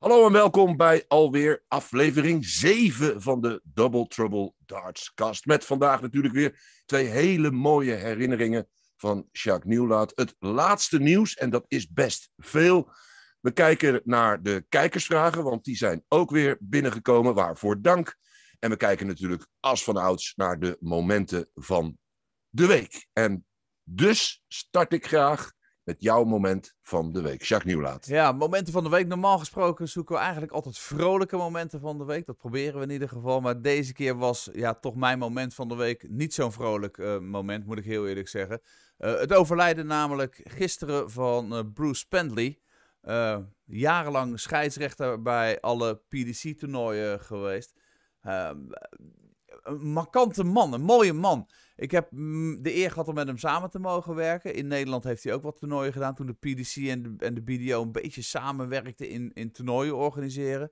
Hallo en welkom bij alweer aflevering 7 van de Double Trouble Darts Cast. Met vandaag natuurlijk weer twee hele mooie herinneringen van Jacques Nieuwlaat. Het laatste nieuws, en dat is best veel. We kijken naar de kijkersvragen, want die zijn ook weer binnengekomen. Waarvoor dank. En we kijken natuurlijk als van ouds naar de momenten van de week. En dus start ik graag met jouw moment van de week. Jacques Nieuwlaat. Ja, momenten van de week. Normaal gesproken zoeken we eigenlijk altijd vrolijke momenten van de week. Dat proberen we in ieder geval. Maar deze keer was ja, toch mijn moment van de week niet zo'n vrolijk eh, moment, moet ik heel eerlijk zeggen. Eh, het overlijden namelijk gisteren van eh, Bruce Pendley. jarenlang scheidsrechter bij alle PDC-toernooien geweest. Ehm, een markante man, een mooie man. Ik heb mm, de eer gehad om met hem samen te mogen werken. In Nederland heeft hij ook wat toernooien gedaan. Toen de PDC en de, en de BDO een beetje samenwerkten in, in toernooien organiseren.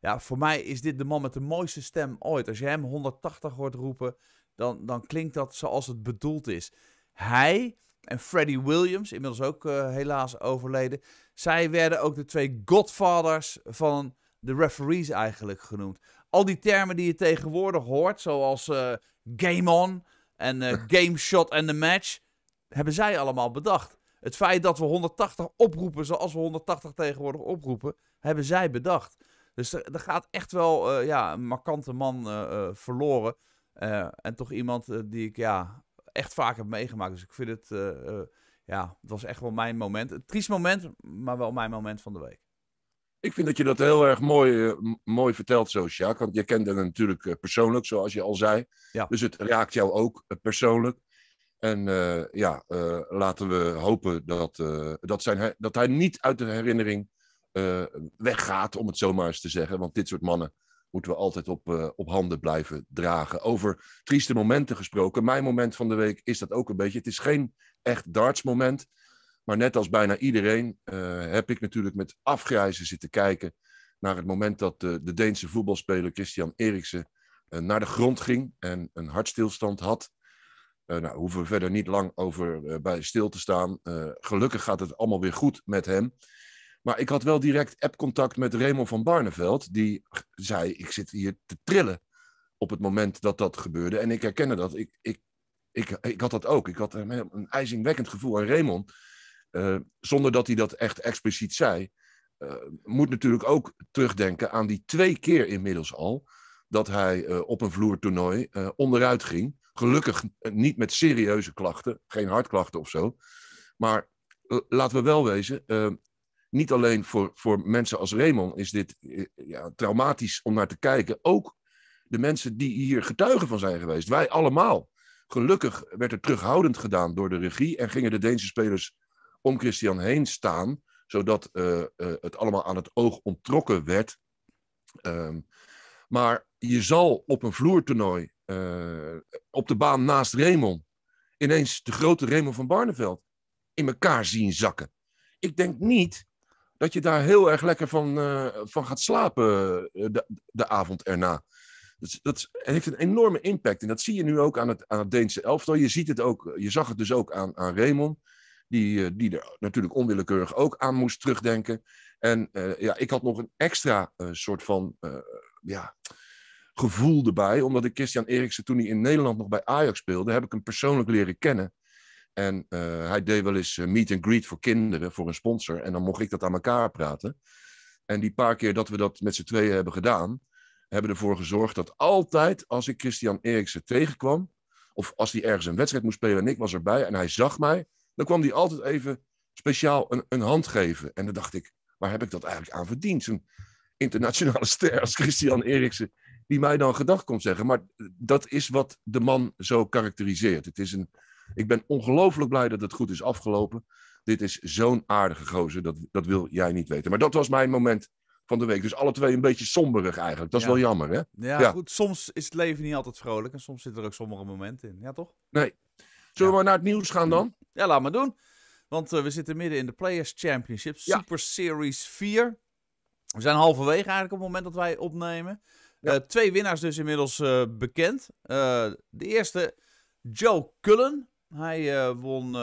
Ja, voor mij is dit de man met de mooiste stem ooit. Als je hem 180 hoort roepen, dan, dan klinkt dat zoals het bedoeld is. Hij en Freddie Williams, inmiddels ook eh, helaas overleden. Zij werden ook de twee godfathers van de referees eigenlijk genoemd. Al die termen die je tegenwoordig hoort, zoals eh, game on, en eh, Game Shot en The Match hebben zij allemaal bedacht. Het feit dat we 180 oproepen zoals we 180 tegenwoordig oproepen, hebben zij bedacht. Dus er, gaat echt wel eh, ja, een markante man eh, verloren. en toch iemand die ik ja, echt vaak heb meegemaakt. Dus ik vind het, ja, het was echt wel mijn moment. Een triest moment, maar wel mijn moment van de week. Ik vind dat je dat heel erg mooi, eh, mooi vertelt zo, Sjaak. Want je kent hem natuurlijk eh, persoonlijk, zoals je al zei. Ja. Dus het raakt jou ook eh, persoonlijk. En ja, laten we hopen dat, dat, zijn, dat hij niet uit de herinnering weggaat, om het zomaar eens te zeggen. Want dit soort mannen moeten we altijd op, op handen blijven dragen. Over trieste momenten gesproken. Mijn moment van de week is dat ook een beetje. Het is geen echt moment. Maar net als bijna iedereen eh, heb ik natuurlijk met afgrijzen zitten kijken naar het moment dat de, Deense voetbalspeler Christian Eriksen eh, naar de grond ging en een hartstilstand had. Uh, nou, hoeven we verder niet lang over bij stil te staan. gelukkig gaat het allemaal weer goed met hem. Maar ik had wel direct appcontact contact met Raymond van Barneveld. Die zei: Ik zit hier te trillen op het moment dat dat gebeurde. En ik herkende dat. Ik, ik, ik, ik had dat ook. Ik had een, een ijzingwekkend gevoel aan Raymond. Eh, zonder dat hij dat echt expliciet zei, eh, moet natuurlijk ook terugdenken aan die twee keer inmiddels al dat hij eh, op een vloertoernooi onderuit ging. Gelukkig niet met serieuze klachten, geen hartklachten of zo. Maar laten we wel wezen, niet alleen voor, voor mensen als Raymond is dit ja, traumatisch om naar te kijken. Ook de mensen die hier getuigen van zijn geweest. Wij allemaal. Gelukkig werd er terughoudend gedaan door de regie en gingen de Deense spelers om Christian heen staan, zodat eh, eh, het allemaal aan het oog ontrokken werd. Ehm, maar je zal op een vloertoernooi, eh, op de baan naast Raymond, ineens de grote Raymond van Barneveld in elkaar zien zakken. Ik denk niet dat je daar heel erg lekker van, van gaat slapen de, de avond erna. Dat, heeft een enorme impact. En dat zie je nu ook aan het, aan het Deense elftal. Je ziet het ook, je zag het dus ook aan, aan Raymond die, eh, die er natuurlijk onwillekeurig ook aan moest terugdenken. En eh, ja, ik had nog een extra eh, soort van ja, gevoel erbij, omdat ik Christian Eriksen toen hij in Nederland nog bij Ajax speelde, heb ik hem persoonlijk leren kennen. En hij deed wel eens meet and greet voor kinderen, voor een sponsor. En dan mocht ik dat aan elkaar praten. En die paar keer dat we dat met z'n tweeën hebben gedaan, hebben ervoor gezorgd dat altijd als ik Christian Eriksen tegenkwam, of als hij ergens een wedstrijd moest spelen en ik was erbij en hij zag mij, dan kwam hij altijd even speciaal een, een hand geven. En dan dacht ik, waar heb ik dat eigenlijk aan verdiend? Zo'n internationale ster als Christian Eriksen, die mij dan gedag komt zeggen. Maar dat is wat de man zo karakteriseert. Het is een, ik ben ongelooflijk blij dat het goed is afgelopen. Dit is zo'n aardige gozer, dat, dat wil jij niet weten. Maar dat was mijn moment van de week. Dus alle twee een beetje somberig eigenlijk. Dat is wel jammer, hè? Ja, goed. Soms is het leven niet altijd vrolijk en soms zit er ook sommige momenten in. Ja, toch? Nee, Zullen we naar het nieuws gaan dan? Ja, laat maar doen. Want eh, we zitten midden in de Players Championship Super Series 4. We zijn halverwege eigenlijk op het moment dat wij opnemen. Eh, twee winnaars dus inmiddels eh, bekend. de eerste, Joe Cullen. Hij won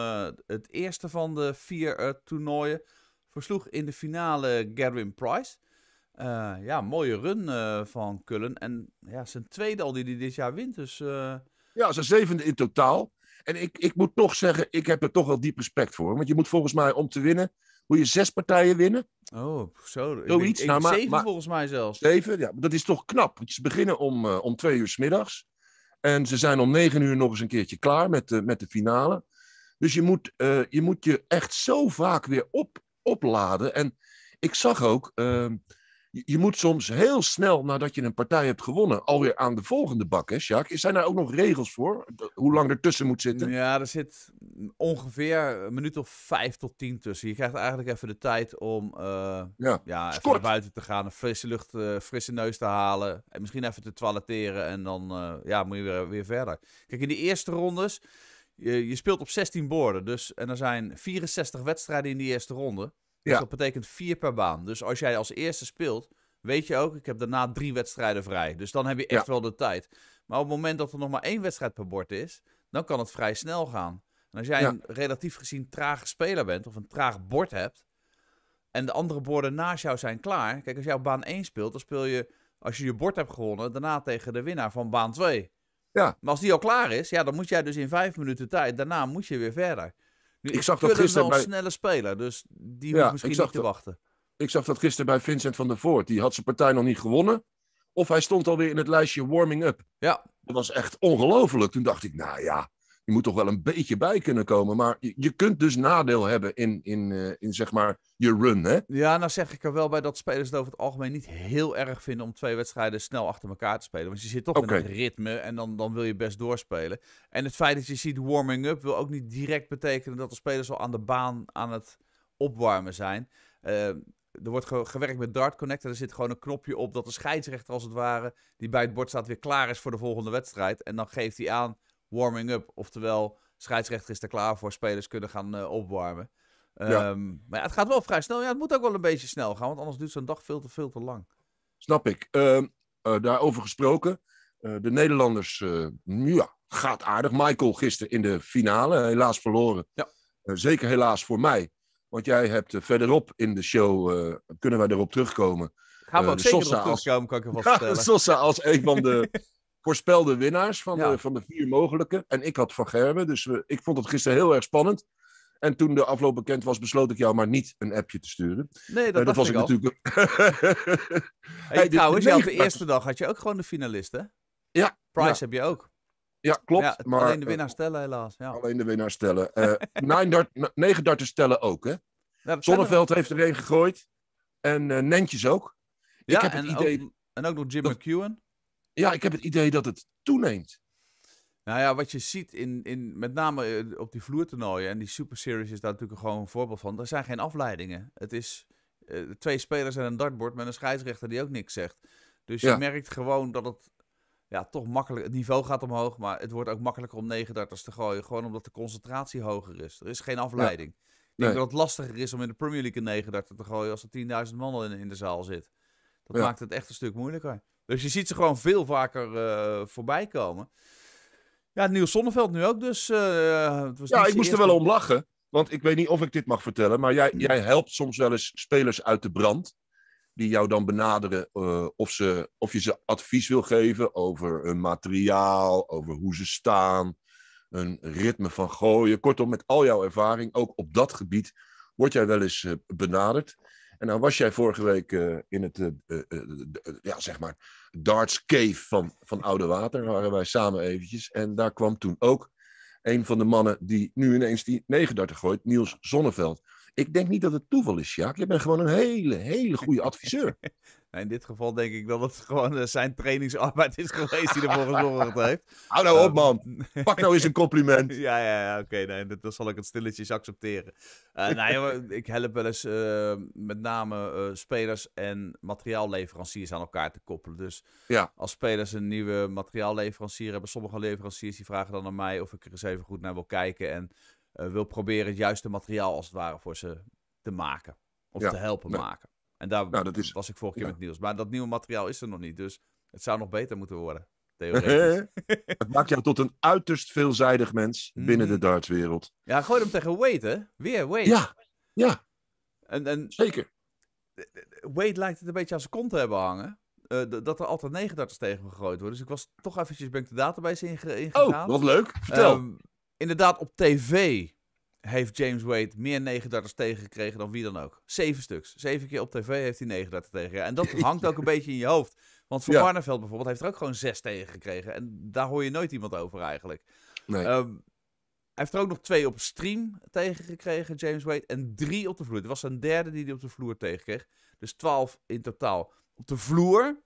het eerste van de vier toernooien. Versloeg in de finale Gerwin Price. ja, mooie run van Cullen. En ja, zijn tweede al die hij dit jaar wint. Dus, ja, zijn zevende in totaal. En ik, ik moet toch zeggen, ik heb er toch wel diep respect voor. Want je moet volgens mij om te winnen, moet je zes partijen winnen. Oh, zo. Zoiets. Ik, nou, zeven volgens mij zelfs. Zeven, ja. Dat is toch knap. Ze beginnen om, eh, om twee uur s middags. En ze zijn om negen uur nog eens een keertje klaar met de, met de finale. Dus je moet, eh, je moet je echt zo vaak weer op, opladen. En ik zag ook, ehm, je moet soms heel snel nadat je een partij hebt gewonnen, alweer aan de volgende bak, hè, Jacques? Zijn daar ook nog regels voor? Hoe lang er tussen moet zitten? Ja, er zit ongeveer een minuut of vijf tot tien tussen. Je krijgt eigenlijk even de tijd om eh, ja. even naar buiten te gaan, een frisse lucht, uh, frisse neus te halen. En misschien even te toiletteren en dan eh, ja, moet je weer, weer verder. Kijk, in die eerste rondes, je, je speelt op 16 borden. Dus, en er zijn 64 wedstrijden in die eerste ronde. Dus dat betekent vier per baan. Dus als jij als eerste speelt, weet je ook, ik heb daarna drie wedstrijden vrij. Dus dan heb je echt wel de tijd. Maar op het moment dat er nog maar één wedstrijd per bord is, dan kan het vrij snel gaan. En als jij een relatief gezien trage speler bent of een traag bord hebt, en de andere borden naast jou zijn klaar. Kijk, als jouw baan 1 speelt, dan speel je, als je je bord hebt gewonnen, daarna tegen de winnaar van baan 2. Ja. Maar als die al klaar is, ja, dan moet jij dus in vijf minuten tijd, daarna moet je weer verder ik zag dat gisteren. Bij... een snelle speler, dus die hoeft ik misschien niet te wachten. Ik zag dat gisteren bij Vincent van der Voort. Die had zijn partij nog niet gewonnen. Of hij stond alweer in het lijstje warming up. Ja. Dat was echt ongelooflijk. Toen dacht ik, nou ja, je moet toch wel een beetje bij kunnen komen. Maar je, je kunt dus nadeel hebben in, in, eh, in zeg maar je run. Hè? Ja, nou zeg ik er wel bij dat spelers het over het algemeen niet heel erg vinden om twee wedstrijden snel achter elkaar te spelen. Want je zit toch in een ritme en dan, dan wil je best doorspelen. En het feit dat je ziet warming up wil ook niet direct betekenen dat de spelers al aan de baan aan het opwarmen zijn. Eh, er wordt gewerkt met Dart Connector. Er zit gewoon een knopje op dat de scheidsrechter, als het ware, die bij het bord staat, weer klaar is voor de volgende wedstrijd. En dan geeft hij aan warming-up. Oftewel, scheidsrechter is er klaar voor, spelers kunnen gaan eh, opwarmen. Ehm, maar ja, het gaat wel vrij snel. Ja, het moet ook wel een beetje snel gaan, want anders duurt zo'n dag veel te, veel te lang. Snap ik. Ehm, eh, daarover gesproken, eh, de Nederlanders, ja, gaat aardig. Michael gisteren in de finale, helaas verloren. Ja. zeker helaas voor mij. Want jij hebt verderop in de show, kunnen wij erop terugkomen, Gaan we ook zeker terugkomen, als, kan ik Sosa als een van de voorspelde winnaars van, de, van de vier mogelijke. En ik had Van Gerben dus eh, ik vond het gisteren heel erg spannend. En toen de afloop bekend was, besloot ik jou maar niet een appje te sturen. Nee, dat, eh, was ik natuurlijk. trouwens, op de eerste dag had je ook gewoon de finalisten. Ja. Price heb je ook. Ja, klopt. maar, alleen de eh, winnaars stellen, helaas. Ja. Alleen de winnaars stellen. Uh, negen, dart, tellen ook, hè? Zonneveld heeft er een gegooid. En Nentjes ook. Ja, ik heb en, het idee ook, en ook nog Jim dat, McEwen. Ja, ik heb het idee dat het toeneemt. Nou ja, wat je ziet in, in met name eh, op die vloertoernooien en die Super Series is daar natuurlijk gewoon een voorbeeld van. Er zijn geen afleidingen. Het is eh, twee spelers en een dartbord met een scheidsrechter die ook niks zegt. Dus je merkt gewoon dat het ja, toch makkelijk. Het niveau gaat omhoog, maar het wordt ook makkelijker om negen te gooien. Gewoon omdat de concentratie hoger is. Er is geen afleiding. Ik denk dat het lastiger is om in de Premier League een negen te gooien als er 10.000 man in, in de zaal zit. Dat maakt het echt een stuk moeilijker. Dus je ziet ze gewoon veel vaker uh, voorbij komen. Ja, Niels Zonneveld nu ook dus. Eh, het was ja, ik moest er wel om lachen. Want ik weet niet of ik dit mag vertellen, maar jij, hm. jij helpt soms wel eens spelers uit de brand. Die jou dan benaderen eh, of, ze, of je ze advies wil geven over hun materiaal, over hoe ze staan, een ritme van gooien. Kortom, met al jouw ervaring, ook op dat gebied, word jij wel eens benaderd. En dan was jij vorige week eh, in het, eh, eh, ja, zeg maar, darts cave van, van Oude Water. Waren wij samen eventjes. En daar kwam toen ook een van de mannen die nu ineens die 39 gooit, Niels Zonneveld. Ik denk niet dat het toeval is, Jacques. Je bent gewoon een hele, hele goede adviseur. in dit geval denk ik dat het gewoon eh, zijn trainingsarbeid is geweest die ervoor gezorgd heeft. Hou nou op, ehm, man. Pak nou eens een compliment. ja, ja, ja oké. nee, dat, dan zal ik het stilletjes accepteren. Eh, nou, ik help wel eens eh, met name spelers en materiaalleveranciers aan elkaar te koppelen. Dus ja. als spelers een nieuwe materiaalleverancier hebben, sommige leveranciers die vragen dan aan mij of ik er eens even goed naar wil kijken. En eh, wil proberen het juiste materiaal als het ware voor ze te maken. Of te helpen maken. En daar nou, was ik vorige keer met Niels. Maar dat nieuwe materiaal is er nog niet. Dus het zou nog beter moeten worden. Theoretisch. het maakt jou tot een uiterst veelzijdig mens binnen de mhm. dartswereld. Ja, gooi hem tegen Wade, hè? Weer Wade. Ja, ja. En, en, Zeker. Wade lijkt het een beetje aan zijn kont te hebben hangen. Eh, dat er altijd 39 tegen me gegooid worden. Dus ik was toch eventjes ben ik de database oh, ingegaan. Oh, wat leuk. Vertel. Ehm, Inderdaad, op tv heeft James Wade meer 39 tegengekregen dan wie dan ook. Zeven stuks. Zeven keer op tv heeft hij 39 tegengekregen. En dat hangt ook een beetje in je hoofd. Want Van ja. Barneveld bijvoorbeeld heeft er ook gewoon zes tegengekregen. En daar hoor je nooit iemand over eigenlijk. Nee. Ehm, hij heeft er ook nog twee op stream tegengekregen, James Wade. En drie op de vloer. Het was een derde die hij op de vloer tegenkreeg. Dus twaalf in totaal. Op de vloer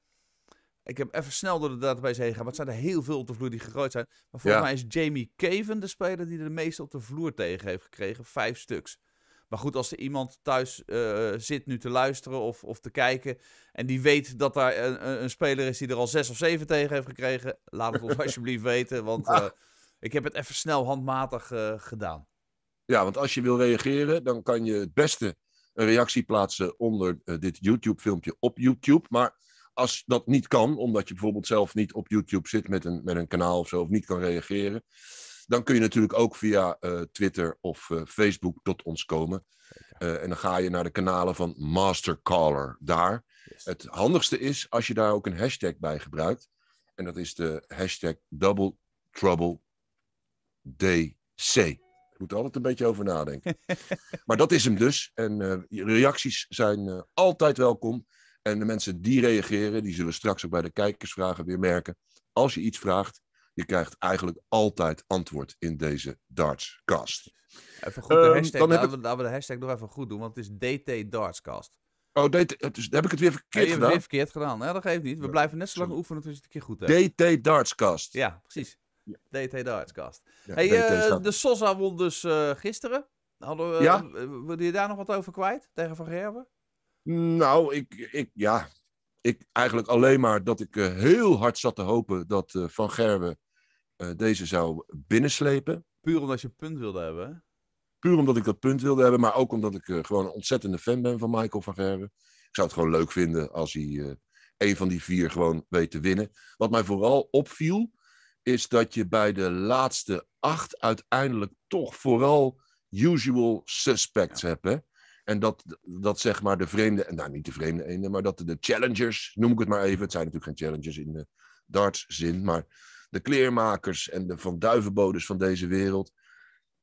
ik heb even snel door de database heen gegaan, Wat het zijn er heel veel op de vloer die gegooid zijn. Maar volgens mij is Jamie Caven de speler die de meeste op de vloer tegen heeft gekregen. Vijf stuks. Maar goed, als er iemand thuis eh, zit nu te luisteren of, of te kijken. en die weet dat daar een, een, speler is die er al zes of zeven tegen heeft gekregen. laat het ons alsjeblieft weten, want ah. eh, ik heb het even snel handmatig eh, gedaan. Ja, want als je wil reageren, dan kan je het beste een reactie plaatsen onder dit YouTube-filmpje op YouTube. Maar als dat niet kan, omdat je bijvoorbeeld zelf niet op YouTube zit met een, met een kanaal of zo, of niet kan reageren, dan kun je natuurlijk ook via eh, Twitter of eh, Facebook tot ons komen. Eh, en dan ga je naar de kanalen van Mastercaller daar. Het handigste is als je daar ook een hashtag bij gebruikt. En dat is de hashtag Double Trouble DC. Ik moet er altijd een beetje over nadenken. maar dat is hem dus. En reacties zijn altijd welkom. En de mensen die reageren, die zullen straks ook bij de kijkersvragen weer merken. Als je iets vraagt, je krijgt eigenlijk altijd antwoord in deze dartscast. Even goed de ehm, hashtag, dan laten, we, de hashtag nog even goed doen, want het is DT Dartscast. Oh, DT, heb ik het weer verkeerd gedaan? Heb het weer verkeerd gedaan. dat geeft niet. We blijven net zo lang oefenen tot dus je het een keer goed hebt. DT Dartscast. Ja, precies. DT Dartscast. hey, eh, de Sosa won dus eh, gisteren. Hadden we, ja? Eh, je daar nog wat over kwijt tegen Van Gerwen? Nou, ik, ik, ja, ik eigenlijk alleen maar dat ik eh, heel hard zat te hopen dat eh, Van Gerwen eh, deze zou binnenslepen. Puur omdat je een punt wilde hebben? Puur omdat ik dat punt wilde hebben, maar ook omdat ik gewoon een ontzettende fan ben van Michael van Gerwen. Ik zou het gewoon leuk vinden als hij een van die vier gewoon weet te winnen. Wat mij vooral opviel, is dat je bij de laatste acht uiteindelijk toch vooral usual suspects hebt. Hè? En dat, dat zeg maar de vreemde, nou niet de vreemde ene, maar dat de challengers, noem ik het maar even, het zijn natuurlijk geen challengers in de zin, maar de kleermakers en de van duivenbodes van deze wereld,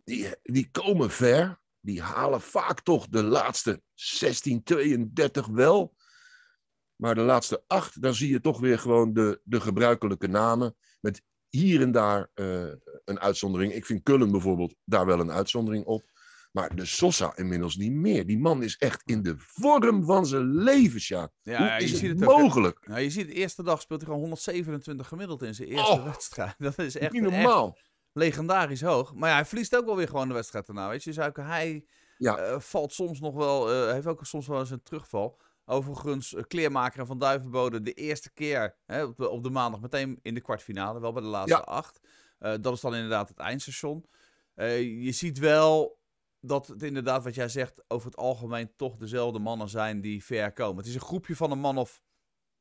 die, die komen ver, die halen vaak toch de laatste 16, 32 wel. Maar de laatste acht, dan zie je toch weer gewoon de, de gebruikelijke namen. Met hier en daar eh, een uitzondering. Ik vind Cullen bijvoorbeeld daar wel een uitzondering op. Maar de Sosa inmiddels niet meer. Die man is echt in de vorm van zijn leven, Ja, Hoe is je ziet het mogelijk? Ook, nou, je ziet, de eerste dag speelt hij gewoon 127 gemiddeld in zijn eerste oh, wedstrijd. Dat is echt, niet normaal. Echt legendarisch hoog. Maar ja, hij verliest ook wel weer gewoon de wedstrijd daarna. Weet je? Dus hij eh, valt soms nog wel, uh, heeft ook soms wel eens een terugval. Overigens, uh, kleermaker en Van Duivenbode de eerste keer hè, op, de, maandag meteen in de kwartfinale. Wel bij de laatste acht. dat is dan inderdaad het eindstation. je ziet wel dat het inderdaad, wat jij zegt, over het algemeen toch dezelfde mannen zijn die ver komen. Het is een groepje van een man of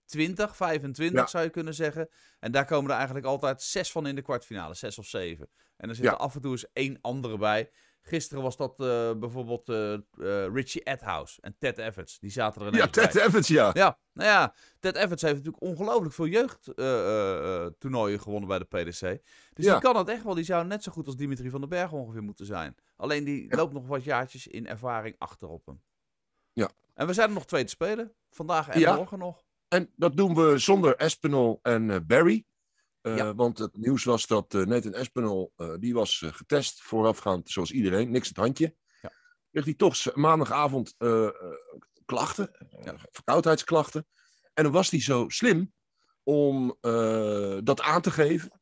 20, 25 zou je kunnen zeggen. En daar komen er eigenlijk altijd zes van in de kwartfinale, zes of zeven. En er zit af en toe eens één andere bij. Gisteren was dat eh, bijvoorbeeld eh, eh, Richie Edhouse en Ted Evans. Die zaten er Ja, Ted bij. Evans, ja. Ja, nou ja, Ted Evans heeft natuurlijk ongelooflijk veel toernooien gewonnen bij de PDC. Dus die kan het echt wel. Die zou net zo goed als Dimitri van den Berg ongeveer moeten zijn. Alleen die loopt nog wat jaartjes in ervaring achterop hem. Ja. En we zijn er nog twee te spelen. Vandaag en morgen nog. En dat doen we zonder Espinol en Barry. Eh, want het nieuws was dat eh, Nathan Espinel, eh, die was getest voorafgaand, zoals iedereen, niks het handje. Ja. Kreeg hij toch maandagavond klachten, ja. verkoudheidsklachten. En dan was hij zo slim om dat aan te geven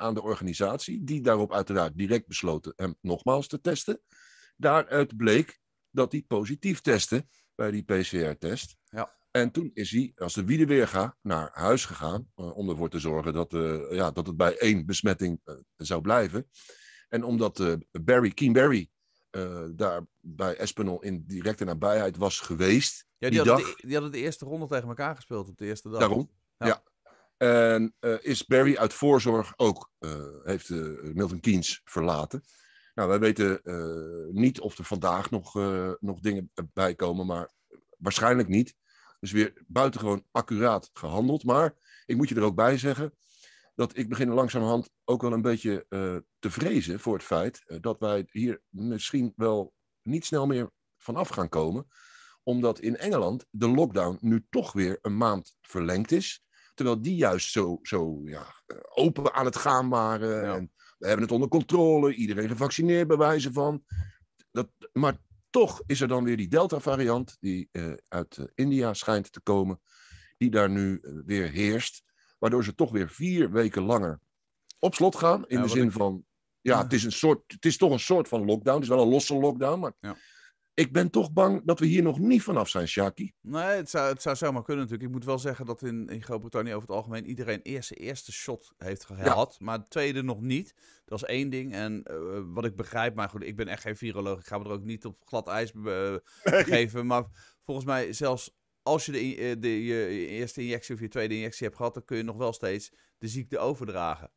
aan de organisatie, die daarop uiteraard direct besloten hem nogmaals te testen. Daaruit bleek dat hij positief testte bij die PCR-test. Ja. En toen is hij, als de wiedeweerga, weer naar huis gegaan. Eh, om ervoor te zorgen dat, eh, ja, dat het bij één besmetting eh, zou blijven. En omdat Barry, Keen Barry, daar bij Espinol in directe nabijheid was geweest. Ja, die, hadden, de, e-, die hadden de eerste ronde tegen elkaar gespeeld op de eerste dag. Daarom, ja. En is Barry uit voorzorg ook, heeft Milton Keynes verlaten. Nou, wij weten niet of er vandaag nog, nog dingen bij komen, maar waarschijnlijk niet. Dus weer buitengewoon accuraat gehandeld. Maar ik moet je er ook bij zeggen dat ik begin langzamerhand ook wel een beetje eh, te vrezen voor het feit eh, dat wij hier misschien wel niet snel meer vanaf gaan komen. Omdat in Engeland de lockdown nu toch weer een maand verlengd is. Terwijl die juist zo, zo ja, eh, open aan het gaan waren. En we hebben het onder controle, iedereen gevaccineerd bij wijze van. Dat, maar toch is er dan weer die Delta-variant, die eh, uit eh, India schijnt te komen, die daar nu eh, weer heerst. Waardoor ze toch weer vier weken langer op slot gaan. In de zin van, ja, Het, is een soort, het is toch een soort van lockdown. Het is wel een losse lockdown, maar ja ik ben toch bang dat we hier nog niet vanaf zijn, Sjaki. Nee, het zou, het zou zomaar kunnen natuurlijk. Ik moet wel zeggen dat in, in Groot-Brittannië over het algemeen iedereen eerst zijn eerste shot heeft gehad. Maar de tweede nog niet. Dat is één ding. En eh, wat ik begrijp, maar goed, ik ben echt geen viroloog. Ik ga me er ook niet op glad ijs eh, geven. Maar volgens mij zelfs als je de, eh, de, je eerste injectie of je tweede injectie hebt gehad, dan kun je nog wel steeds de ziekte overdragen.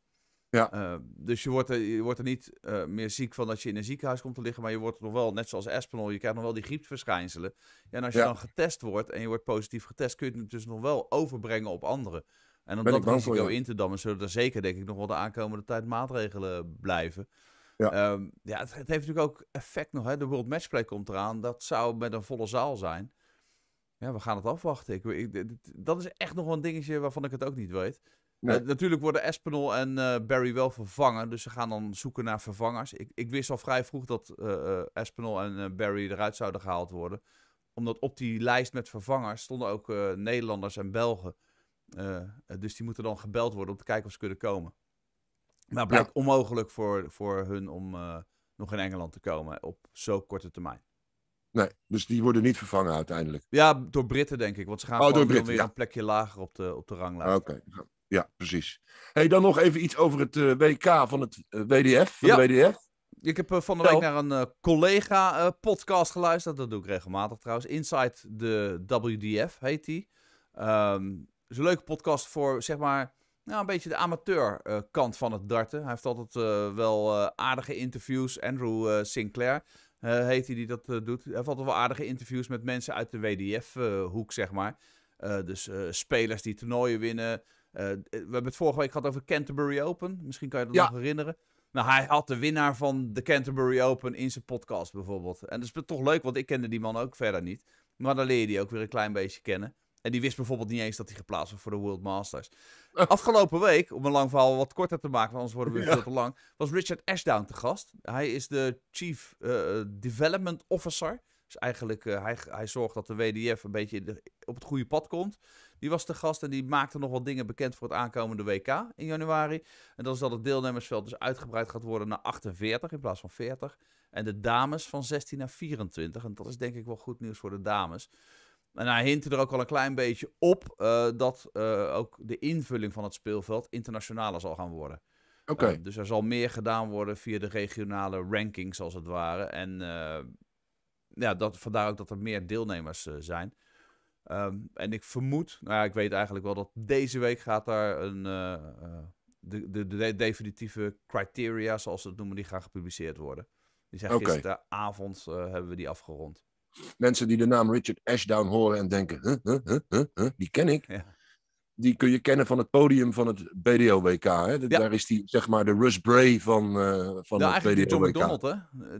Ja. Ehm, dus je wordt, er, je wordt er niet eh, meer ziek van dat je in een ziekenhuis komt te liggen, maar je wordt nog wel, net zoals Espanol, je krijgt nog wel die griepverschijnselen. Ja, en als je dan getest wordt en je wordt positief getest, kun je het dus nog wel overbrengen op anderen. En om dat risico in te dammen, zullen er zeker, denk ik, nog wel de aankomende tijd maatregelen blijven. Ja, ehm, ja het, heeft natuurlijk ook effect nog. Hè? De World Matchplay komt eraan. Dat zou met een volle zaal zijn. Ja, we gaan het afwachten. Ik, ik, dat is echt nog wel een dingetje waarvan ik het ook niet weet. Eh, natuurlijk worden Espinel en eh, Barry wel vervangen. Dus ze gaan dan zoeken naar vervangers. Ik, ik wist al vrij vroeg dat uh, eh, Espinel en Barry eruit zouden gehaald worden. Omdat op die lijst met vervangers stonden ook Nederlanders en Belgen. dus die moeten dan gebeld worden om te kijken of ze kunnen komen. Maar het blijkt onmogelijk voor, voor hun om nog in Engeland te komen op zo'n korte termijn. Nee, dus die worden niet vervangen uiteindelijk. Ja, door Britten denk ik. Want ze gaan oh, weer een plekje lager op de, op de ranglijst. Oké ja, precies. Hey, dan nog even iets over het eh, WK van het eh, WDF. Van ja. WDF. Ik heb eh, van de week naar een collega-podcast geluisterd. Dat doe ik regelmatig trouwens. Inside the WDF heet die. Um, is een leuke podcast voor, zeg maar, nou, een beetje de amateurkant kant van het darten. Hij heeft altijd wel aardige interviews. Andrew Sinclair heet hij die dat doet. Hij heeft altijd wel aardige interviews met mensen uit de WDF-hoek, zeg maar. dus spelers die toernooien winnen, eh, we hebben het vorige week gehad over Canterbury Open. Misschien kan je dat nog herinneren. Nou, hij had de winnaar van de Canterbury Open in zijn podcast bijvoorbeeld. En dat is toch leuk, want ik kende die man ook verder niet. Maar dan leer je die ook weer een klein beetje kennen. En die wist bijvoorbeeld niet eens dat hij geplaatst was voor de World Masters. Afgelopen week, om een lang verhaal wat korter te maken, want anders worden we veel te lang, was Richard Ashdown te gast. Hij is de Chief eh, Development Officer dus eigenlijk, eh, hij, hij zorgt dat de WDF een beetje op het goede pad komt. Die was de gast en die maakte nog wat dingen bekend voor het aankomende WK in januari. En dat is dat het deelnemersveld dus uitgebreid gaat worden naar 48 in plaats van 40. En de dames van 16 naar 24. En dat is denk ik wel goed nieuws voor de dames. En hij hintte er ook al een klein beetje op eh, dat eh, ook de invulling van het speelveld internationaler zal gaan worden. Oké. dus er zal meer gedaan worden via de regionale rankings, als het ware. En ja, dat, vandaar ook dat er meer deelnemers eh, zijn. Ehm, en ik vermoed, nou ja, ik weet eigenlijk wel dat deze week gaat daar een, eh, eh, de, de, de, definitieve criteria, zoals ze het noemen, die gaan gepubliceerd worden. Die zijn okay. gisteravond hebben we die afgerond. Mensen die de naam Richard Ashdown horen en denken, die ken ik. Ja die kun je kennen van het podium van het BDO-WK. Daar is die, zeg maar, de Russ Bray van, eh, van het BDO-WK. John McDonald, hè?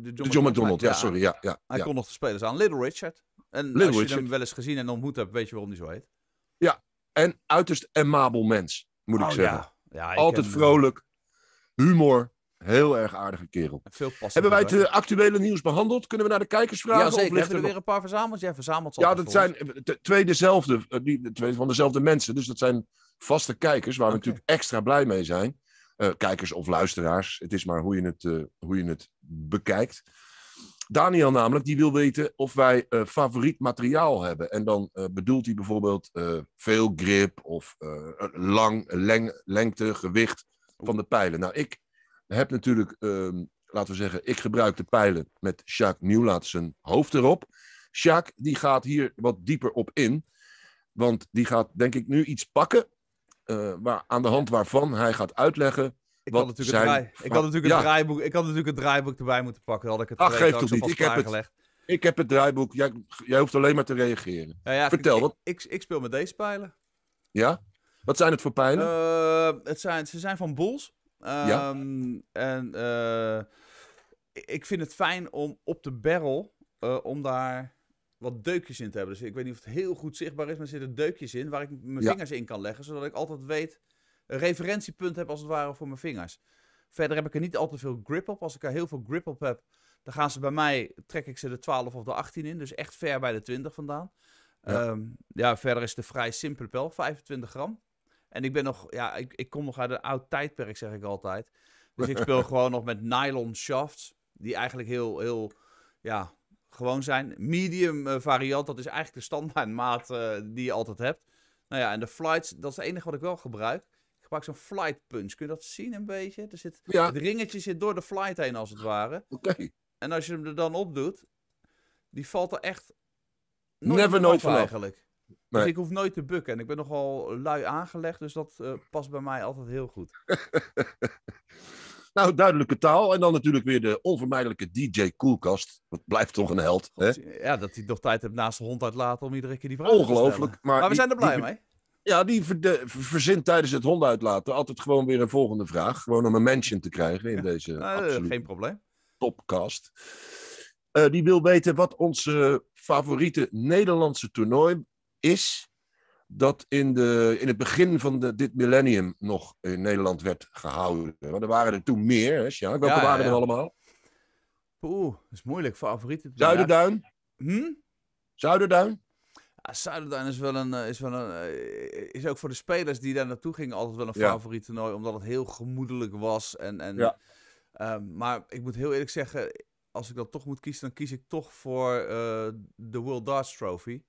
De John, John McDonald, ja, sorry. Ja, ja, hij kon nog de spelers aan. Little Richard. En Little als je hem wel eens gezien en ontmoet hebt, weet je waarom hij zo heet. Ja, en uiterst amabel mens, moet ik oh, zeggen. Altijd vrolijk, humor, Heel erg aardige kerel. Hebben wij het eh, actuele nieuws behandeld? Kunnen we naar de kijkers vragen? Ja, zeker. Hebben we er weer een paar verzameld? Jij verzamelt ze Ja, dat zijn eh, twee, dezelfde, eh, die, twee van dezelfde mensen. Dus dat zijn vaste kijkers, waar we natuurlijk extra blij mee zijn. kijkers of luisteraars. Het is maar hoe je het, hoe je het bekijkt. Daniel namelijk, die wil weten of wij favoriet materiaal hebben. En dan bedoelt hij bijvoorbeeld veel grip of lang, lengte, gewicht van de pijlen. Nou, ik hebt natuurlijk, ehm, laten we zeggen, ik gebruik de pijlen met Jacques Nieuwlaat zijn hoofd erop. Jacques die gaat hier wat dieper op in. Want die gaat denk ik nu iets pakken. Eh, waar, aan de hand waarvan hij gaat uitleggen. Ik had, natuurlijk zijn... ik, had natuurlijk het draaiboek, ik had natuurlijk het draaiboek erbij moeten pakken. Dat had ik het Ach, geef toch niet. Ik heb het, ik heb het draaiboek. Jij, hoeft alleen maar te reageren. Vertel. Ik, wat... ik, ik, speel met deze pijlen. Ja? Wat zijn het voor pijlen? Eh, het zijn, ze zijn van Bulls ja. Ehm, en eh, ik vind het fijn om op de barrel, eh, om daar wat deukjes in te hebben. Dus ik weet niet of het heel goed zichtbaar is, maar er zitten deukjes in waar ik mijn vingers in kan leggen. Zodat ik altijd weet, een referentiepunt heb als het ware voor mijn vingers. Verder heb ik er niet al te veel grip op. Als ik er heel veel grip op heb, dan gaan ze bij mij, trek ik ze de 12 of de 18 in. Dus echt ver bij de 20 vandaan. Ja, ehm, ja verder is het een vrij simpele pijl, 25 gram. En ik ben nog, ja, ik, ik kom nog uit een oud tijdperk, zeg ik altijd. Dus ik speel gewoon nog met nylon shafts, die eigenlijk heel, heel, ja, gewoon zijn. Medium eh, variant, dat is eigenlijk de standaardmaat uh, die je altijd hebt. Nou ja, en de flights, dat is het enige wat ik wel gebruik. Ik gebruik zo'n flight punch. Kun je dat zien een beetje? Er zit, ja. Het ringetje zit door de flight heen, als het ware. Oké. En als je hem er dan op doet, die valt er echt nooit Never nooit eigenlijk. Dus nee. ik hoef nooit te bukken. En ik ben nogal lui aangelegd, dus dat eh, past bij mij altijd heel goed. nou, duidelijke taal. En dan natuurlijk weer de onvermijdelijke DJ Koelkast. Dat blijft toch een held. hè? Ja, dat hij nog tijd hebt naast de hond uitlaten om iedere keer die vraag te stellen. Maar, maar we zijn er blij mee. Ja, die verzint tijdens het hond uitlaten altijd gewoon weer een volgende vraag. Gewoon om een mention te krijgen in deze geen probleem. topcast. Eh, die wil weten wat onze favoriete Nederlandse toernooi is dat in, de, in het begin van de, dit millennium nog in Nederland werd gehouden. Want er waren er toen meer, hè, Sjaak? Welke waren er allemaal? Oeh, dat is moeilijk. Favorieten. Zuiderduin? Hm? Zuiderduin? Ja, Zuiderduin is wel een. Eh, is, wel een, eh, is ook voor de spelers die daar naartoe gingen altijd wel een favoriet toernooi. Omdat het heel gemoedelijk was. En, en, ja. Ehm, maar ik moet heel eerlijk zeggen. Als ik dat toch moet kiezen, dan kies ik toch voor eh, de World Darts Trophy.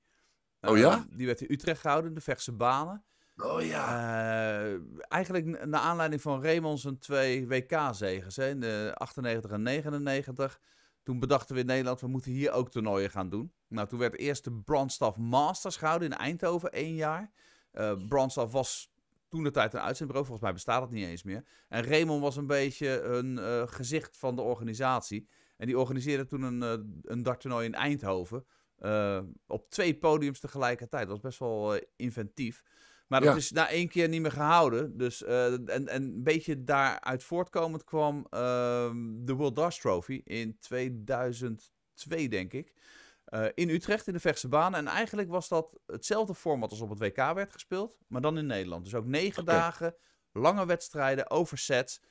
Oh ja? Ehm, die werd in Utrecht gehouden, de Vechtse Banen. Oh ja. Eh, eigenlijk naar aanleiding van Raymond's en twee WK-zegens in de 98 en 99. Toen bedachten we in Nederland, we moeten hier ook toernooien gaan doen. Nou, toen werd eerst de Brandstaf Masters gehouden in Eindhoven, één jaar. Uh, Brandstaf was toen de tijd een uitzendbureau, volgens mij bestaat het niet eens meer. En Raymond was een beetje een eh, gezicht van de organisatie. En die organiseerde toen een, uh, een darttoernooi in Eindhoven eh, op twee podiums tegelijkertijd. Dat was best wel eh, inventief. Maar dat is na één keer niet meer gehouden. Dus, eh, en, en een beetje daaruit voortkomend kwam ehm, de World Darts Trophy in 2002, denk ik. in Utrecht, in de Vechtse baan. En eigenlijk was dat hetzelfde format als op het WK werd gespeeld, maar dan in Nederland. Dus ook negen dagen, lange wedstrijden, oversets.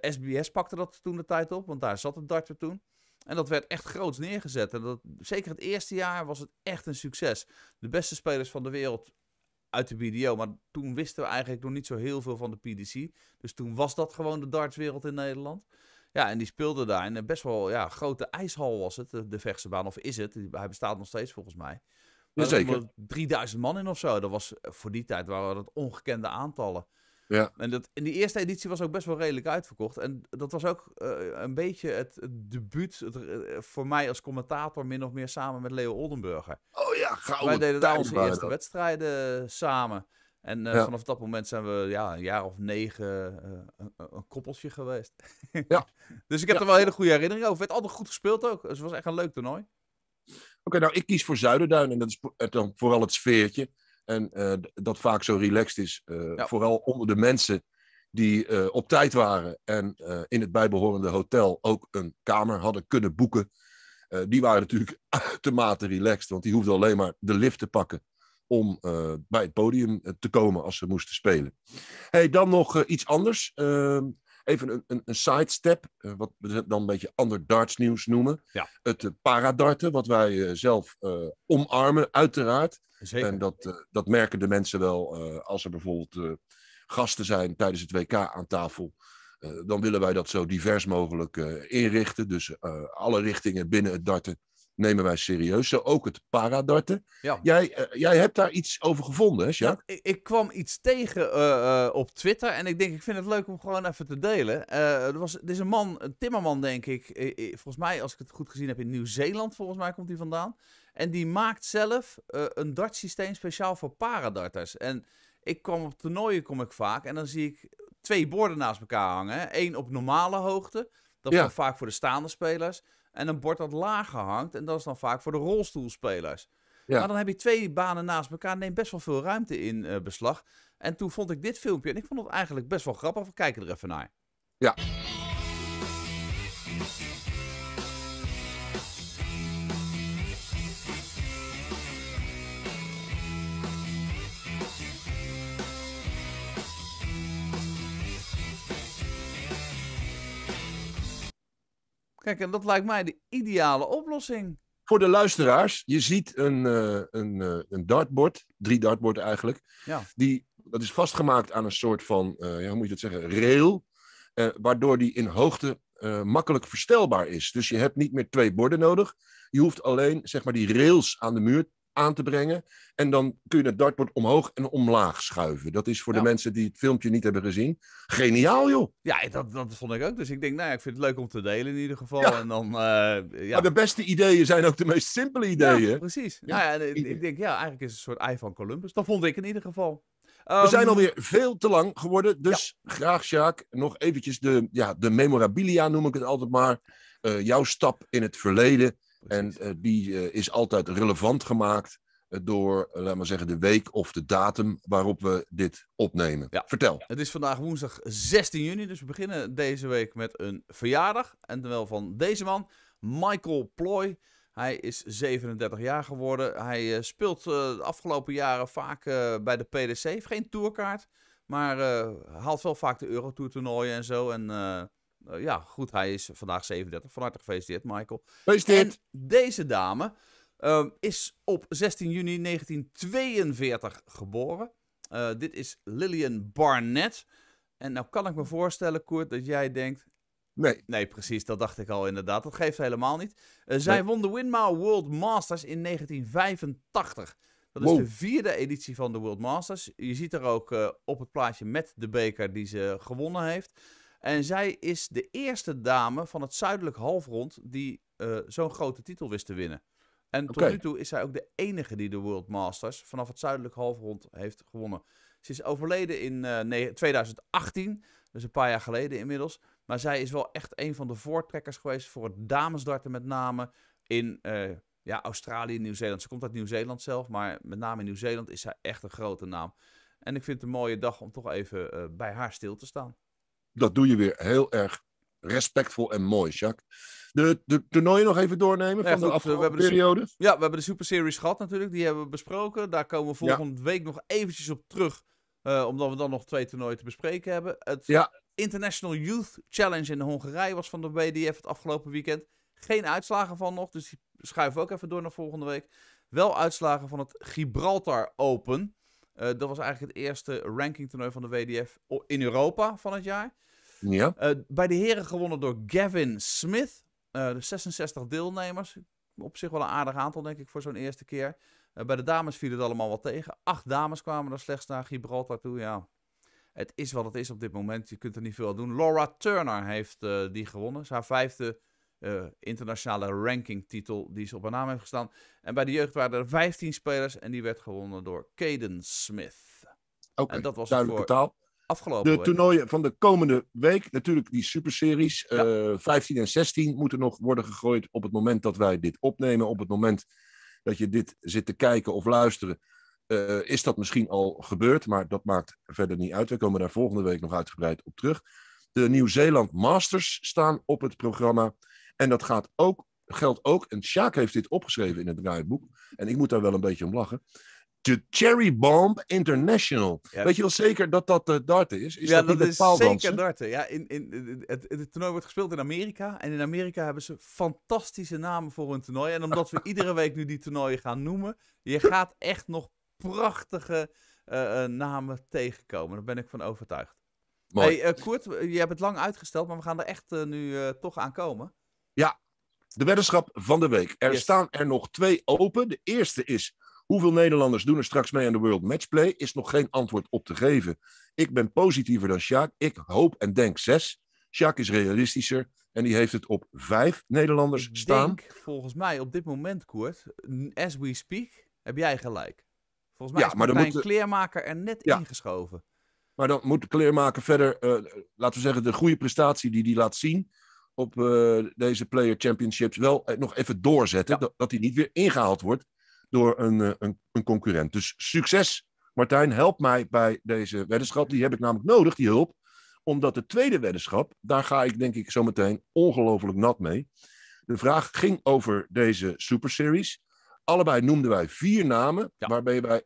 SBS pakte dat toen de tijd op, want daar zat het darter toen. En dat werd echt groots neergezet. En dat, zeker het eerste jaar was het echt een succes. De beste spelers van de wereld uit de BDO. Maar toen wisten we eigenlijk nog niet zo heel veel van de PDC. Dus toen was dat gewoon de dartswereld in Nederland. Ja, en die speelden daar. En best wel ja, grote ijshal was het, de, Vechtsebaan. Of is het, hij bestaat nog steeds volgens mij. Maar ja, zeker. 3000 man in of zo. Dat was eh, voor die tijd waren dat ongekende aantallen. Ja. En, dat, in die eerste editie was ook best wel redelijk uitverkocht. En dat was ook eh, een beetje het, debuut het, eh, voor mij als commentator, min of meer samen met Leo Oldenburger. Oh ja, Wij deden daar onze eerste wedstrijden samen. En eh, vanaf dat moment zijn we ja, een jaar of negen een, koppeltje geweest. ja. Dus ik heb er wel hele goede herinneringen over. Het werd altijd goed gespeeld ook. Dus het was echt een leuk toernooi. Oké, nou ik kies voor Zuiderduin. En dat is dan vooral het sfeertje. En eh, dat vaak zo relaxed is, eh, vooral onder de mensen die eh, op tijd waren en in het bijbehorende hotel ook een kamer hadden kunnen boeken. die waren natuurlijk uitermate relaxed, want die hoefden alleen maar de lift te pakken om bij het podium te komen als ze moesten spelen. Hey, dan nog iets anders. Ehm, Even een, een, een sidestep, eh, wat we dan een beetje ander darts nieuws noemen. Ja. Het eh, paradarten, wat wij eh, zelf omarmen, uiteraard. En dat, dat merken de mensen wel als er bijvoorbeeld gasten zijn tijdens het WK aan tafel. dan willen wij dat zo divers mogelijk inrichten. Dus alle richtingen binnen het darten nemen wij serieus. Zo ook het paradarten. Jij, eh, jij hebt daar iets over gevonden, hè, Ja, nou, ik, ik, kwam iets tegen eh, eh, op Twitter en ik denk, ik vind het leuk om gewoon even te delen. er, was, er is een man, een timmerman denk ik, volgens mij, als ik het goed gezien heb, in Nieuw-Zeeland volgens mij komt hij vandaan. En die maakt zelf een dartsysteem speciaal voor paradarters. En ik kwam op toernooien kom ik vaak en dan zie ik twee borden naast elkaar hangen. Eén op normale hoogte, dat is vaak voor de staande spelers en een bord dat lager hangt. En dat is dan vaak voor de rolstoelspelers. Ja. Maar dan heb je twee banen naast elkaar, neemt best wel veel ruimte in eh, beslag. En toen vond ik dit filmpje en ik vond het eigenlijk best wel grappig. We kijken er even naar. Ja. Kijk, en dat lijkt mij de ideale oplossing. Voor de luisteraars, je ziet een, uh, een, eh, een dartboard, drie dartborden eigenlijk. Ja. Die, dat is vastgemaakt aan een soort van, eh, ja, hoe moet je dat zeggen, rail. waardoor die in hoogte makkelijk verstelbaar is. Dus je hebt niet meer twee borden nodig. Je hoeft alleen zeg maar, die rails aan de muur aan te brengen. En dan kun je het dartboard omhoog en omlaag schuiven. Dat is voor de mensen die het filmpje niet hebben gezien. Geniaal, joh. Ja, dat, dat vond ik ook. Dus ik denk, nou ja, ik vind het leuk om te delen in ieder geval. Ja. En dan, eh, ja. Maar de beste ideeën zijn ook de meest simpele ideeën. Ja, precies. Nou ja, en, eh, ik denk, ja, eigenlijk is het een soort ei van Columbus. Dat vond ik in ieder geval. We zijn ehm, alweer veel te lang geworden. Dus graag, Sjaak, nog eventjes de, ja, de memorabilia noem ik het altijd maar. Eh, jouw stap in het verleden en eh, die eh, is altijd relevant gemaakt eh, door, laten we zeggen, de week of de datum waarop we dit opnemen. Vertel. Het is vandaag woensdag 16 juni, dus we beginnen deze week met een verjaardag. En wel van deze man, Michael Ploy. Hij is 37 jaar geworden. Hij speelt de afgelopen jaren vaak bij de PDC. Heeft geen tourkaart, maar haalt wel vaak de Eurotour toernooien en zo. En eh, ja, goed, hij is vandaag 37. Van harte gefeliciteerd, Michael. En deze dame ehm, is op 16 juni 1942 geboren. Eh, dit is Lillian Barnett. En nou kan ik me voorstellen, Koert, dat jij denkt... Nee. Nee, precies, dat dacht ik al inderdaad. Dat geeft helemaal niet. Eh, zij won de Winmaal World Masters in 1985. Dat is de vierde editie van de World Masters. Je ziet er ook op het plaatje met de beker die ze gewonnen heeft. En zij is de eerste dame van het zuidelijk halfrond die eh, zo'n grote titel wist te winnen. En tot nu toe is zij ook de enige die de World Masters vanaf het zuidelijk halfrond heeft gewonnen. Ze is overleden in 2018, eh, dus een paar jaar geleden inmiddels. Maar zij is wel echt een van de voortrekkers geweest voor het damesdarten met name in eh, ja, Australië en Nieuw-Zeeland. Ze komt uit Nieuw-Zeeland zelf, maar met name in Nieuw-Zeeland is zij echt een grote naam. En ik vind het een mooie dag om toch even bij haar stil te staan dat doe je weer heel erg respectvol en mooi, Jacques. De, de toernooien nog even doornemen van de afgelopen periode. ja, we hebben de Super Series gehad natuurlijk. Die hebben we besproken. Daar komen we volgende week nog eventjes op terug. Eh, omdat we dan nog twee toernooien te bespreken hebben. Het International Youth Challenge in Hongarije was van de BDF het afgelopen weekend. Geen uitslagen van nog, dus die schuiven we ook even door naar volgende week. Wel uitslagen van het Gibraltar Open. Eh, dat was eigenlijk het eerste rankingtoernooi van de WDF in Europa van het jaar. Ja. Eh, bij de heren gewonnen door Gavin Smith. Eh, de 66 deelnemers. Op zich wel een aardig aantal, denk ik, voor zo'n eerste keer. bij de dames viel het allemaal wel tegen. Acht dames kwamen er slechts naar Gibraltar toe. Ja, het is wat het is op dit moment. Je kunt er niet veel aan doen. Laura Turner heeft die gewonnen. Is haar vijfde uh, internationale rankingtitel die ze op haar naam heeft gestaan. En bij de jeugd waren er 15 spelers en die werd gewonnen door Caden Smith. Oké, dat was duidelijke Afgelopen de toernooien van de komende week, natuurlijk die superseries ja. 15 eh, en 16 moeten nog worden gegooid op het moment dat wij dit opnemen. Op het moment dat je dit zit te kijken of luisteren, eh, is dat misschien al gebeurd, maar dat maakt verder niet uit. We komen daar volgende week nog uitgebreid op terug. De Nieuw-Zeeland Masters staan op het programma. En dat gaat ook, geldt ook, en Sjaak heeft dit opgeschreven in het draaiboek, en ik moet daar wel een beetje om lachen. De Cherry Bomb International. Weet je wel zeker dat dat eh, de is? is ja, dat, is zeker darten. Ja, in, in, het, toernooi wordt gespeeld in Amerika. En in Amerika hebben ze fantastische namen voor hun toernooi. En omdat we iedere week nu die toernooien gaan noemen... je gaat echt nog prachtige eh, eh, namen tegenkomen. Daar ben ik van overtuigd. Mooi. je hebt het lang uitgesteld, maar we gaan er echt nu toch aan komen. Ja, de weddenschap van de week. Er staan er nog twee open. De eerste is: hoeveel Nederlanders doen er straks mee aan de World Matchplay? Is nog geen antwoord op te geven. Ik ben positiever dan Sjaak. Ik hoop en denk zes. Sjaak is realistischer en die heeft het op vijf Nederlanders Ik staan. Denk, volgens mij op dit moment, Koert, as we speak, heb jij gelijk. Volgens mij is mijn kleermaker er net ja. ingeschoven. Maar dan moet de kleermaker verder, eh, laten we zeggen, de goede prestatie die die laat zien, op eh, deze Player Championships wel eh, nog even doorzetten. Dat, hij niet weer ingehaald wordt door een, eh, een, een, concurrent. Dus succes, Martijn. Help mij bij deze weddenschap. Die heb ik namelijk nodig, die hulp. Omdat de tweede weddenschap, daar ga ik denk ik zo meteen ongelooflijk nat mee. De vraag ging over deze Super Series. Allebei noemden wij vier namen, waarbij wij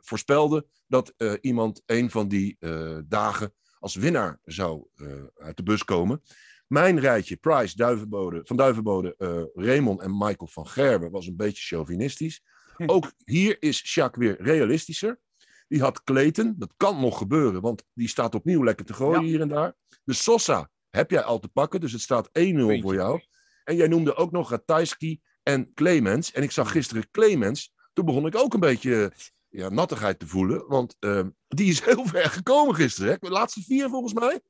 voorspelden dat iemand een van die dagen als winnaar zou uit de bus komen. Mijn rijtje Price, Duivenbode, Van Duivenbode, eh, Raymond en Michael van Gerben was een beetje chauvinistisch. Hm. Ook hier is Jacques weer realistischer. Die had Kleten, dat kan nog gebeuren, want die staat opnieuw lekker te gooien hier en daar. De Sosa heb jij al te pakken, dus het staat 1-0 voor jou. En jij noemde ook nog Ratajski en Clemens. En ik zag gisteren Clemens, toen begon ik ook een beetje ja, nattigheid te voelen. Want ehm, die is heel ver gekomen gisteren. Hè? De laatste vier volgens mij.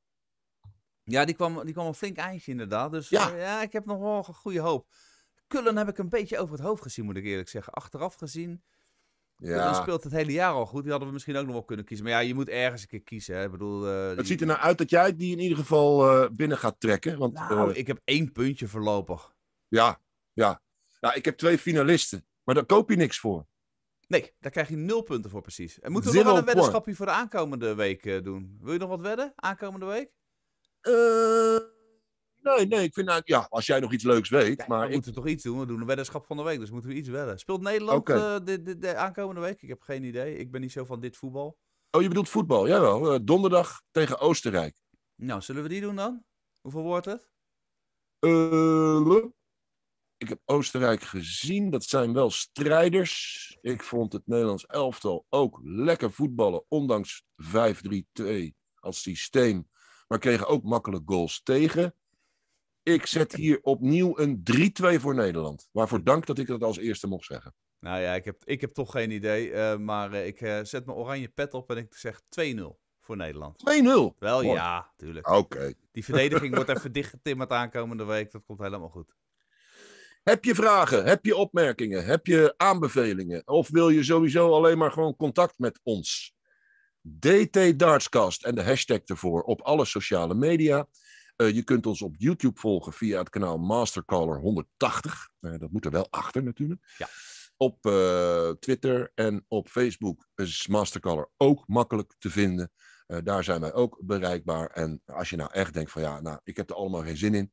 Ja, die kwam, die kwam een flink eindje inderdaad. Dus eh, ja. ik heb nog wel een goede hoop. Kullen heb ik een beetje over het hoofd gezien, moet ik eerlijk zeggen. Achteraf gezien. Ja. Kullen speelt het hele jaar al goed. Die hadden we misschien ook nog wel kunnen kiezen. Maar ja, je moet ergens een keer kiezen. Hè. Ik bedoel, eh, het ziet er nou uit dat jij die in ieder geval eh, binnen gaat trekken. Want, nou, ik heb één puntje voorlopig. Ja, ja. ik heb twee finalisten. Maar daar koop je niks voor. Nee, daar krijg je nul punten voor precies. En moeten we nog wel een weddenschapje voor de aankomende week doen? Wil je nog wat wedden? Aankomende week? Eh, nee, nee, ik vind nou, ja, als jij nog iets leuks weet. maar we moeten toch iets doen. We doen een weddenschap van de week, dus moeten we iets wedden. Speelt Nederland okay. Eh, de, de, de, aankomende week? Ik heb geen idee. Ik ben niet zo van dit voetbal. Oh, je bedoelt voetbal? Jawel. Uh, eh, donderdag tegen Oostenrijk. Nou, zullen we die doen dan? Hoeveel wordt het? ik heb Oostenrijk gezien. Dat zijn wel strijders. Ik vond het Nederlands elftal ook lekker voetballen. Ondanks 5-3-2 als systeem maar kregen ook makkelijk goals tegen. Ik zet hier opnieuw een 3-2 voor Nederland. Waarvoor dank dat ik dat als eerste mocht zeggen. Nou ja, ik heb, ik heb toch geen idee. Eh, maar eh, ik eh, zet mijn oranje pet op en ik zeg 2-0 voor Nederland. 2-0? Wel ja, tuurlijk. Oké. Die verdediging wordt even dichtgetimmerd aankomende week. Dat komt helemaal goed. Heb je vragen? Heb je opmerkingen? Heb je aanbevelingen? Of wil je sowieso alleen maar gewoon contact met ons? DT Dartscast en de hashtag ervoor op alle sociale media. Eh, je kunt ons op YouTube volgen via het kanaal Mastercaller 180. Eh, dat moet er wel achter natuurlijk. Ja. Op eh, Twitter en op Facebook is Mastercaller ook makkelijk te vinden. daar zijn wij ook bereikbaar. En als je nou echt denkt van ja, nou, ik heb er allemaal geen zin in.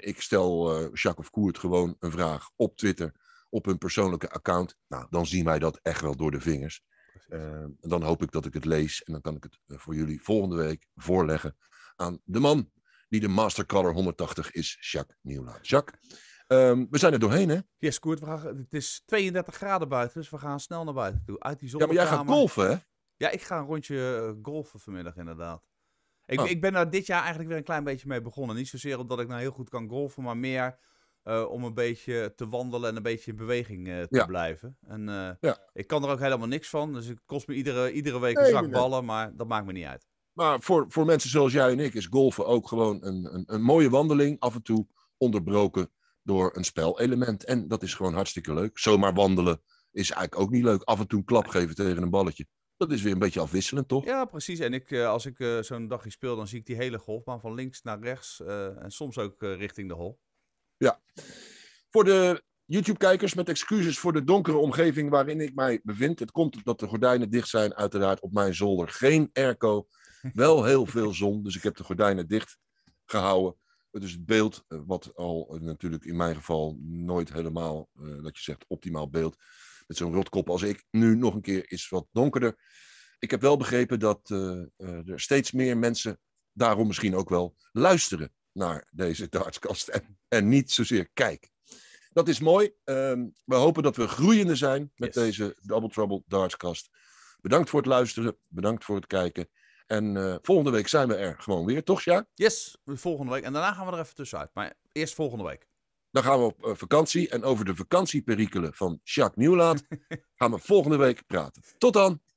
ik stel Jacques of Koert gewoon een vraag op Twitter, op hun persoonlijke account. Nou, dan zien wij dat echt wel door de vingers. Ehm, dan hoop ik dat ik het lees en dan kan ik het eh, voor jullie volgende week voorleggen aan de man die de mastercaller 180 is, Jacques Nieuwlaat. Jacques, ehm, we zijn er doorheen, hè? Yes, Koert, het is 32 graden buiten, dus we gaan snel naar buiten toe. Uit die zon. Ja, maar jij gaat golfen, hè? Ja, ik ga een rondje eh, golfen vanmiddag, inderdaad. Ik, oh. ik ben daar dit jaar eigenlijk weer een klein beetje mee begonnen. Niet zozeer omdat ik nou heel goed kan golfen, maar meer eh, om een beetje te wandelen en een beetje in beweging eh, te blijven. En eh, ik kan er ook helemaal niks van. Dus het kost me iedere, iedere week een zak ballen, maar dat maakt me niet uit. Maar voor, voor mensen zoals jij en ik is golven ook gewoon een, een, een mooie wandeling. Af en toe onderbroken door een spelelement. En dat is gewoon hartstikke leuk. Zomaar wandelen is eigenlijk ook niet leuk. Af en toe een klap geven tegen een balletje. Dat is weer een beetje afwisselend, toch? Ja, precies. En ik, als ik zo'n dagje speel, dan zie ik die hele golfbaan van links naar rechts. en soms ook richting de hol. Ja. Voor de YouTube-kijkers met excuses voor de donkere omgeving waarin ik mij bevind. Het komt omdat de gordijnen dicht zijn, uiteraard op mijn zolder. Geen airco, wel heel veel zon, dus ik heb de gordijnen dicht gehouden. Het is het beeld, eh, wat al eh, natuurlijk in mijn geval nooit helemaal, dat eh, je zegt, optimaal beeld. Met zo'n rotkop als ik, nu nog een keer is wat donkerder. Ik heb wel begrepen dat er steeds meer mensen daarom misschien ook wel luisteren naar deze dartskast en, en niet zozeer kijk. Dat is mooi. Ehm, we hopen dat we groeiende zijn met deze Double Trouble dartskast. Bedankt voor het luisteren, bedankt voor het kijken. En eh, volgende week zijn we er gewoon weer, toch ja? Yes, volgende week. En daarna gaan we er even tussenuit. Maar eerst volgende week. Dan gaan we op eh, vakantie. En over de vakantieperikelen van Jacques Nieuwlaat gaan we volgende week praten. Tot dan!